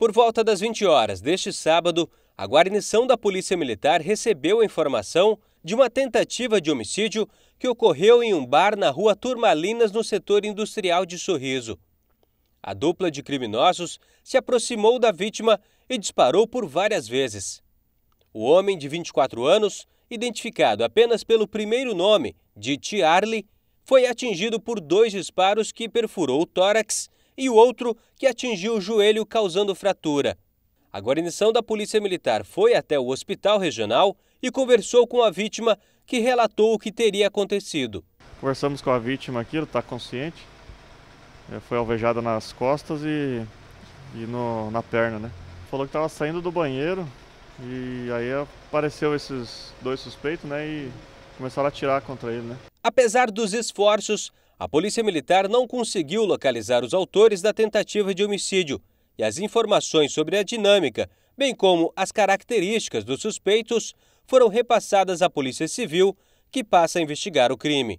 Por volta das 20 horas deste sábado, a guarnição da Polícia Militar recebeu a informação de uma tentativa de homicídio que ocorreu em um bar na rua Turmalinas, no setor industrial de Sorriso. A dupla de criminosos se aproximou da vítima e disparou por várias vezes. O homem de 24 anos, identificado apenas pelo primeiro nome de Tiarly, foi atingido por dois disparos que perfurou o tórax e o outro que atingiu o joelho causando fratura. A guarnição da Polícia Militar foi até o hospital regional e conversou com a vítima, que relatou o que teria acontecido. Conversamos com a vítima aqui, ela está consciente. É, foi alvejada nas costas e, e no, na perna, né? Falou que estava saindo do banheiro e aí apareceu esses dois suspeitos, né? E começaram a atirar contra ele, né? Apesar dos esforços, a Polícia Militar não conseguiu localizar os autores da tentativa de homicídio e as informações sobre a dinâmica, bem como as características dos suspeitos, foram repassadas à Polícia Civil, que passa a investigar o crime.